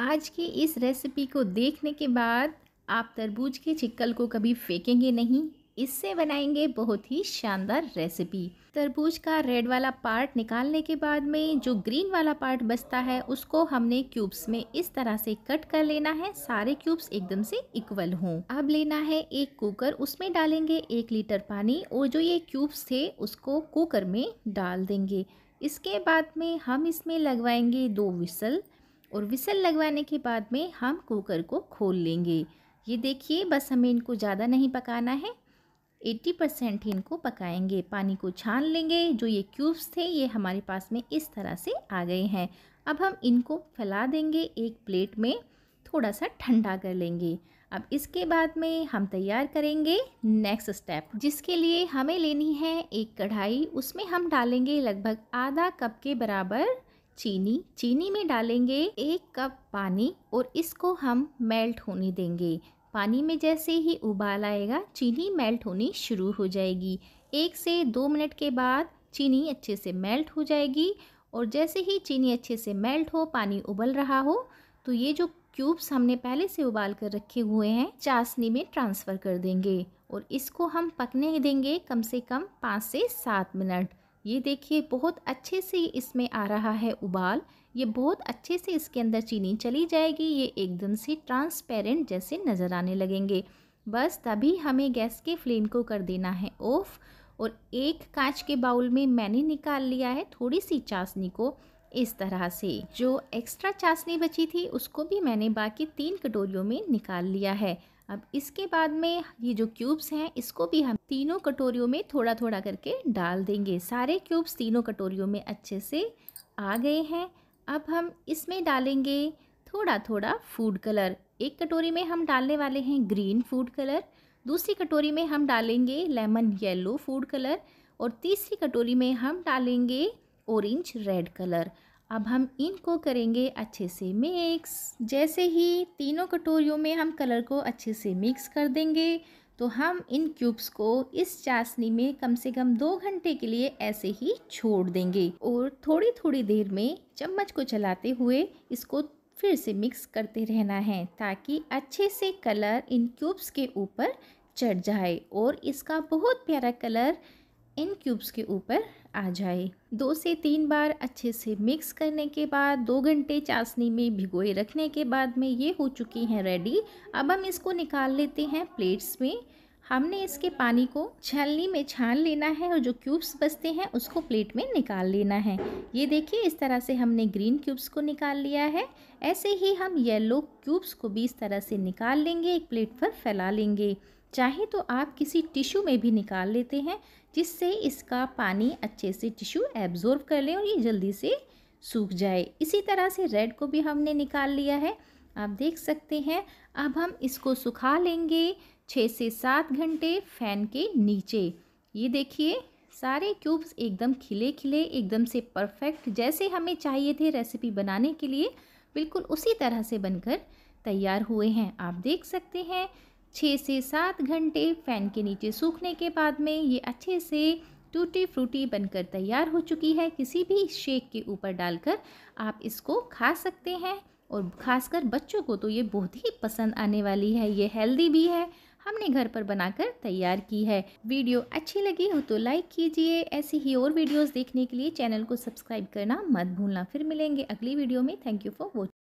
आज की इस रेसिपी को देखने के बाद आप तरबूज के चिक्कल को कभी फेंकेंगे नहीं इससे बनाएंगे बहुत ही शानदार रेसिपी तरबूज का रेड वाला पार्ट निकालने के बाद में जो ग्रीन वाला पार्ट बचता है उसको हमने क्यूब्स में इस तरह से कट कर लेना है सारे क्यूब्स एकदम से इक्वल हों अब लेना है एक कुकर उसमें डालेंगे एक लीटर पानी और जो ये क्यूब्स थे उसको कुकर में डाल देंगे इसके बाद में हम इसमें लगवाएंगे दो विसल और विसल लगवाने के बाद में हम कुकर को खोल लेंगे ये देखिए बस हमें इनको ज़्यादा नहीं पकाना है 80 परसेंट ही इनको पकाएंगे पानी को छान लेंगे जो ये क्यूब्स थे ये हमारे पास में इस तरह से आ गए हैं अब हम इनको फैला देंगे एक प्लेट में थोड़ा सा ठंडा कर लेंगे अब इसके बाद में हम तैयार करेंगे नेक्स्ट स्टेप जिसके लिए हमें लेनी है एक कढ़ाई उसमें हम डालेंगे लगभग आधा कप के बराबर चीनी चीनी में डालेंगे एक कप पानी और इसको हम मेल्ट होने देंगे पानी में जैसे ही उबाल आएगा चीनी मेल्ट होनी शुरू हो जाएगी एक से दो मिनट के बाद चीनी अच्छे से मेल्ट हो जाएगी और जैसे ही चीनी अच्छे से मेल्ट हो पानी उबल रहा हो तो ये जो क्यूब्स हमने पहले से उबाल कर रखे हुए हैं चाशनी में ट्रांसफ़र कर देंगे और इसको हम पकने देंगे कम से कम पाँच से सात मिनट ये देखिए बहुत अच्छे से इसमें आ रहा है उबाल ये बहुत अच्छे से इसके अंदर चीनी चली जाएगी ये एकदम से ट्रांसपेरेंट जैसे नज़र आने लगेंगे बस तभी हमें गैस के फ्लेम को कर देना है ऑफ़ और एक कांच के बाउल में मैंने निकाल लिया है थोड़ी सी चाशनी को इस तरह से जो एक्स्ट्रा चाशनी बची थी उसको भी मैंने बाकी तीन कटोरियों में निकाल लिया है अब इसके बाद में ये जो क्यूब्स हैं इसको भी हम तीनों कटोरियों में थोड़ा थोड़ा करके डाल देंगे सारे क्यूब्स तीनों कटोरियों में अच्छे से आ गए हैं अब हम इसमें डालेंगे थोड़ा थोड़ा फूड कलर एक कटोरी में हम डालने वाले हैं ग्रीन फूड कलर दूसरी कटोरी में हम डालेंगे लेमन येलो फूड कलर और तीसरी कटोरी में हम डालेंगे ऑरेंज रेड कलर अब हम इनको करेंगे अच्छे से मिक्स जैसे ही तीनों कटोरियों में हम कलर को अच्छे से मिक्स कर देंगे तो हम इन क्यूब्स को इस चाशनी में कम से कम दो घंटे के लिए ऐसे ही छोड़ देंगे और थोड़ी थोड़ी देर में चम्मच को चलाते हुए इसको फिर से मिक्स करते रहना है ताकि अच्छे से कलर इन क्यूब्स के ऊपर चढ़ जाए और इसका बहुत प्यारा कलर इन क्यूब्स के ऊपर आ जाए दो से तीन बार अच्छे से मिक्स करने के बाद दो घंटे चाशनी में भिगोए रखने के बाद में ये हो चुकी हैं रेडी अब हम इसको निकाल लेते हैं प्लेट्स में हमने इसके पानी को छलनी में छान लेना है और जो क्यूब्स बचते हैं उसको प्लेट में निकाल लेना है ये देखिए इस तरह से हमने ग्रीन क्यूब्स को निकाल लिया है ऐसे ही हम येलो क्यूब्स को भी इस तरह से निकाल लेंगे एक प्लेट पर फैला लेंगे चाहे तो आप किसी टिश्यू में भी निकाल लेते हैं जिससे इसका पानी अच्छे से टिश्यू एब्जॉर्व कर ले और ये जल्दी से सूख जाए इसी तरह से रेड को भी हमने निकाल लिया है आप देख सकते हैं अब हम इसको सुखा लेंगे छः से सात घंटे फैन के नीचे ये देखिए सारे क्यूब्स एकदम खिले खिले एकदम से परफेक्ट जैसे हमें चाहिए थे रेसिपी बनाने के लिए बिल्कुल उसी तरह से बनकर तैयार हुए हैं आप देख सकते हैं छः से सात घंटे फ़ैन के नीचे सूखने के बाद में ये अच्छे से टूटी फ्रूटी बनकर तैयार हो चुकी है किसी भी शेक के ऊपर डालकर आप इसको खा सकते हैं और ख़ासकर बच्चों को तो ये बहुत ही पसंद आने वाली है ये हेल्दी भी है हमने घर पर बनाकर तैयार की है वीडियो अच्छी लगी हो तो लाइक कीजिए ऐसी ही और वीडियोस देखने के लिए चैनल को सब्सक्राइब करना मत भूलना फिर मिलेंगे अगली वीडियो में थैंक यू फॉर वॉचिंग